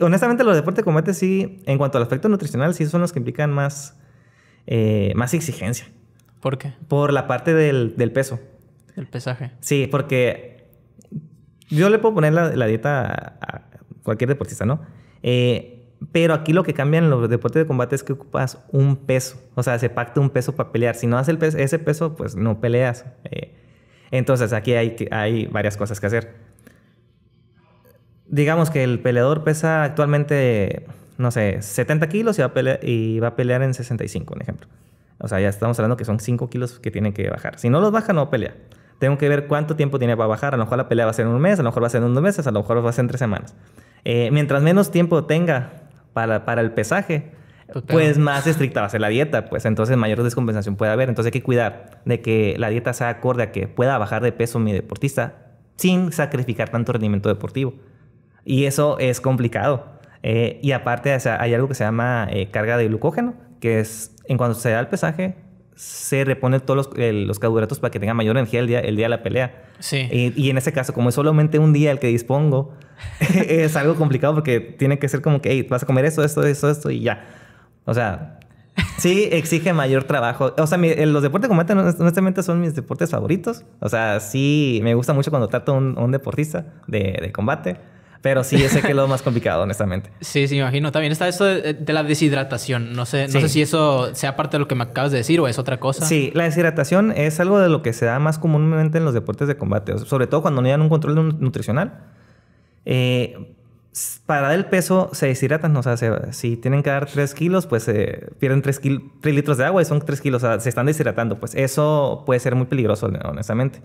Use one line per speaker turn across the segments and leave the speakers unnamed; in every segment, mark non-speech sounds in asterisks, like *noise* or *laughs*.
Honestamente, los deportes de combate sí, en cuanto al aspecto nutricional, sí son los que implican más, eh, más exigencia. ¿Por qué? Por la parte del, peso. El pesaje. Sí, porque yo le puedo poner la, dieta a, cualquier deportista, ¿no? Eh, pero aquí lo que cambia en los deportes de combate es que ocupas un peso. O sea, se pacta un peso para pelear. Si no haces ese peso, pues no peleas. Eh. entonces aquí hay, hay varias cosas que hacer digamos que el peleador pesa actualmente, no sé, 70 kilos y va a pelear, y va a pelear en 65, en ejemplo. O sea, ya estamos hablando que son 5 kilos que tienen que bajar. Si no los baja, no pelea. Tengo que ver cuánto tiempo tiene para bajar. A lo mejor la pelea va a ser en un mes, a lo mejor va a ser en dos meses, a lo mejor va a ser en tres semanas. Eh, mientras menos tiempo tenga para, el pesaje, pues más estricta va a ser la dieta. Pues entonces mayor descompensación puede haber. Entonces hay que cuidar de que la dieta sea acorde a que pueda bajar de peso mi deportista sin sacrificar tanto rendimiento deportivo. Y eso es complicado. Eh, y aparte, hay algo que se llama eh, carga de glucógeno, que es en cuanto se da el pesaje, se reponen todos los, eh, los, carbohidratos para que tenga mayor energía el día, el día de la pelea. Sí. Y, en ese caso, como es solamente un día el que dispongo, *laughs* es algo complicado porque tiene que ser como que, vas a comer esto, esto, esto, esto y ya. O sea, sí exige mayor trabajo. O sea, los deportes de combate este honestamente son mis deportes favoritos. O sea, sí me gusta mucho cuando trato a un, deportista de, de combate. Pero sí, ese que es lo *laughs* más complicado, honestamente.
Sí, sí, me imagino. También está eso de, la deshidratación. No sé, no sé si eso sea parte de lo que me
acabas de decir o es otra cosa. Sí, la deshidratación es algo de lo que se da más comúnmente en los deportes de combate, sobre todo cuando no llevan un control nutricional. Eh, para dar el peso se deshidratan, o sea, si tienen que dar 3 kilos, pues eh, pierden 3, litros de agua y son 3 kilos, se están deshidratando, pues eso puede ser muy peligroso, honestamente.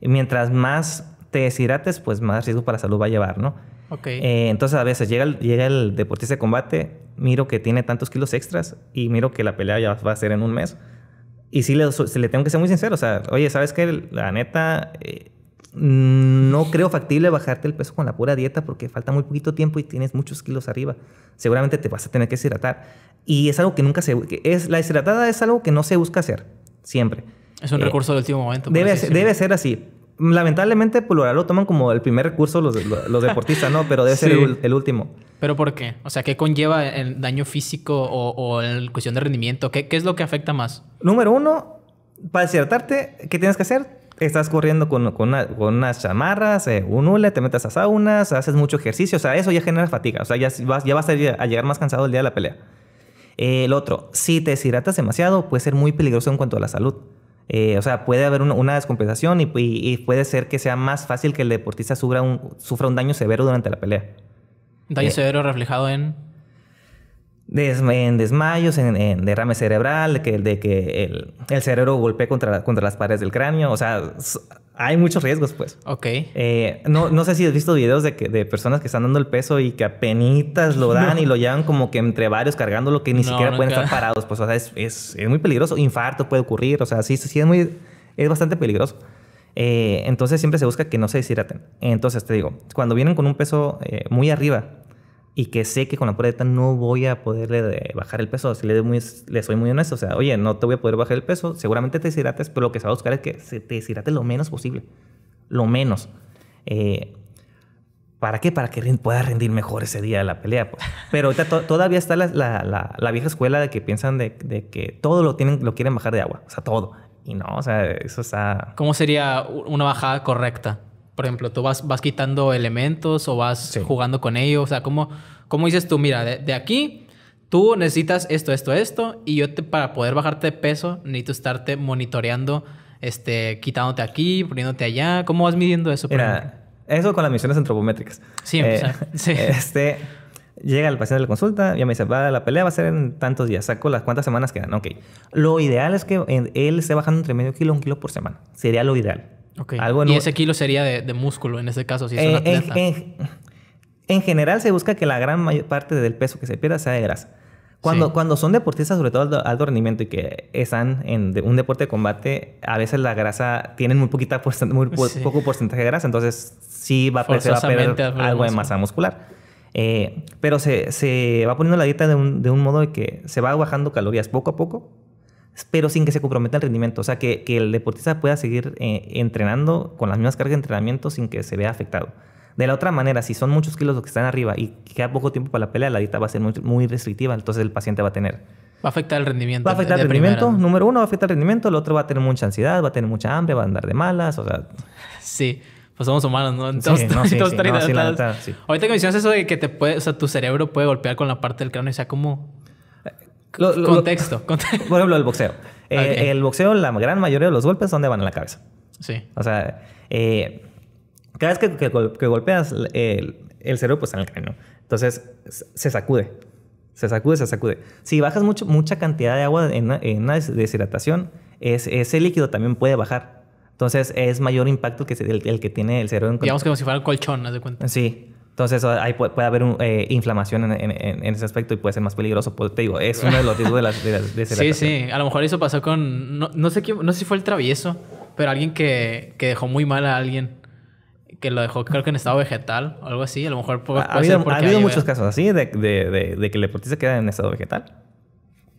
Y mientras más te deshidrates, pues más riesgo para la salud va a llevar, ¿no? Eh, entonces a veces llega el, llega el deportista de combate, miro que tiene tantos kilos extras y miro que la pelea ya va a ser en un mes. Y sí le, le tengo que ser muy sincero, o sea, oye, ¿sabes qué? La neta, eh, no creo factible bajarte el peso con la pura dieta porque falta muy poquito tiempo y tienes muchos kilos arriba. Seguramente te vas a tener que deshidratar. Y es algo que nunca se... es, la deshidratada es algo que no se busca hacer, siempre. Es un eh, recurso del último momento. Debe, debe ser así, lamentablemente, por pues, lo toman como el primer recurso los, deportistas, ¿no? Pero debe *laughs* ser el, último.
¿Pero por qué? O sea, ¿qué conlleva el daño físico o, o la cuestión de rendimiento? ¿Qué, ¿Qué, es lo que afecta
más? Número uno, para deshidratarte, ¿qué tienes que hacer? Estás corriendo con, con, unas chamarras, eh, un hule, te metes a saunas, haces mucho ejercicio. O sea, eso ya genera fatiga. O sea, ya vas, ya a, a llegar más cansado el día de la pelea. Eh, el otro, si te deshidratas demasiado, puede ser muy peligroso en cuanto a la salud. Eh, o sea, puede haber una descompensación y, puede ser que sea más fácil que el deportista sufra un, sufra un daño severo durante la pelea. ¿Daño eh, severo
reflejado en?
en desmayos, en, derrame cerebral, de que, el, cerebro golpee contra, contra las paredes del cráneo. O sea, hay muchos riesgos, pues. Ok. Eh, no, no sé si has visto videos de, que, de personas que están dando el peso y que apenas lo dan y *laughs* lo llevan como que entre varios cargándolo que ni siquiera pueden estar parados. Pues, o sea, es, muy peligroso. Infarto puede ocurrir. O sea, sí, sí es muy... Es bastante peligroso. Eh, entonces, siempre se busca que no se deshidraten. Entonces, te digo, cuando vienen con un peso eh, muy arriba, y que sé que con la pura dieta no voy a poderle bajar el peso. Si le, muy, le, soy muy honesto, o sea, oye, no te voy a poder bajar el peso, seguramente te deshidrates, pero lo que se va a buscar es que te deshidrate lo menos posible. Lo menos. Eh, ¿Para qué? Para que pueda rendir mejor ese día de la pelea. Pues. Pero todavía está la, la, la, vieja escuela de que piensan de, de, que todo lo, tienen, lo quieren bajar de agua. O sea, todo. Y no, o sea, eso está... ¿Cómo sería una bajada
correcta? Por ejemplo, tú vas, vas quitando elementos o vas jugando con ellos. O sea, ¿cómo, cómo dices tú? Mira, de, aquí tú necesitas esto, esto, esto. Y yo te, para poder bajarte de peso necesito estarte monitoreando, este, quitándote aquí, poniéndote allá. ¿Cómo vas
midiendo eso? eso con las misiones antropométricas. Sí, eh, *laughs* Este, llega el paciente a la consulta, ya me dice, va, la pelea va a ser en tantos días, saco las cuantas semanas quedan, ok. Lo ideal es que él esté bajando entre medio kilo un kilo por semana, sería lo ideal y ese kilo sería de, músculo en ese caso, si es eh, En, general se busca que la gran parte del peso que se pierda sea de grasa. Cuando, cuando son deportistas, sobre todo alto, alto rendimiento y que están en un deporte de combate, a veces la grasa tienen muy, poquita muy poco porcentaje de grasa, entonces sí va a, perder algo de masa muscular. Eh, pero se, va poniendo la dieta de un, de un modo de que se va bajando calorías poco a poco pero sin que se comprometa el rendimiento. O sea, que, el deportista pueda seguir eh, entrenando con las mismas cargas de entrenamiento sin que se vea afectado. De la otra manera, si son muchos kilos los que están arriba y queda poco tiempo para la pelea, la dieta va a ser muy, restrictiva, entonces el paciente va a tener.
Va a afectar el rendimiento. Va a afectar el rendimiento.
Número uno, va a afectar el rendimiento. El otro va a tener mucha ansiedad, va a tener mucha hambre, va a andar de malas. O sea. Sí, pues somos humanos, ¿no?
Entonces, sí, *laughs* Ahorita que mencionas eso de que te puede, o tu cerebro puede golpear con la parte del cráneo y sea como
contexto, *laughs* contexto. Por ejemplo, el boxeo. Eh, el boxeo, la gran mayoría de los golpes son van a la cabeza. Sí. O sea, eh, cada vez que, golpeas eh, el, cerebro, pues está en el cráneo. Entonces, se sacude. Se sacude, se sacude. Si bajas mucha cantidad de agua en una, deshidratación, ese líquido también puede bajar. Entonces, es mayor impacto que el, que tiene el cerebro. En Digamos que como si
fuera el colchón, cuenta.
Sí. Entonces ahí puede, haber una eh, inflamación en, ese aspecto y puede ser más peligroso. Pues, te digo, es uno de los riesgos de la, de, Sí,
sí. A lo mejor eso pasó con... No, sé quién, no sé si fue el travieso, pero alguien que, que dejó muy mal a alguien que lo dejó creo que en estado vegetal o algo así. A lo mejor puede, ha, habido, muchos casos así
de, de que el deportista queda en estado vegetal.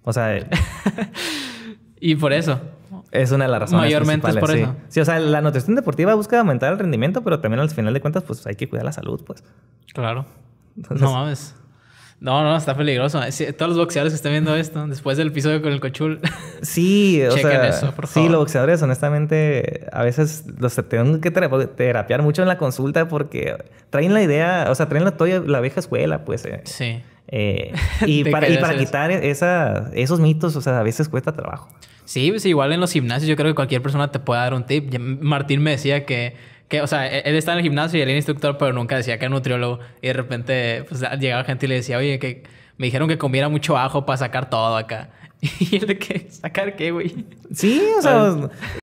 O sea, *laughs* Y por eso. Es una de las razones. Mayormente es por eso. Sí, o sea, la nutrición deportiva busca aumentar el rendimiento, pero también al final de cuentas, pues hay que cuidar la salud, pues.
Claro. no mames. No, no, está peligroso. todos los boxeadores que estén viendo esto, después del episodio con el cochul. *laughs*
Sí, o sea, sí, los boxeadores, honestamente, a veces los tienen que terapiar mucho en la consulta porque traen la idea, o sea, traen la, la vieja escuela, pues. Eh. Sí. Eh, *laughs* y, para, y para quitar esa, esos mitos, o sea, a veces cuesta trabajo.
Sí, igual en los gimnasios yo creo que cualquier persona te puede dar un tip. Martín me decía que, que o sea, e, él está en el gimnasio y él era instructor, pero nunca decía que era nutriólogo. Y de repente pues, ah, llegaba gente y le decía, oye, que me dijeron que comiera mucho ajo para sacar todo acá. *laughs* y él de que, ¿sacar qué, güey? Sí, o sea, ah.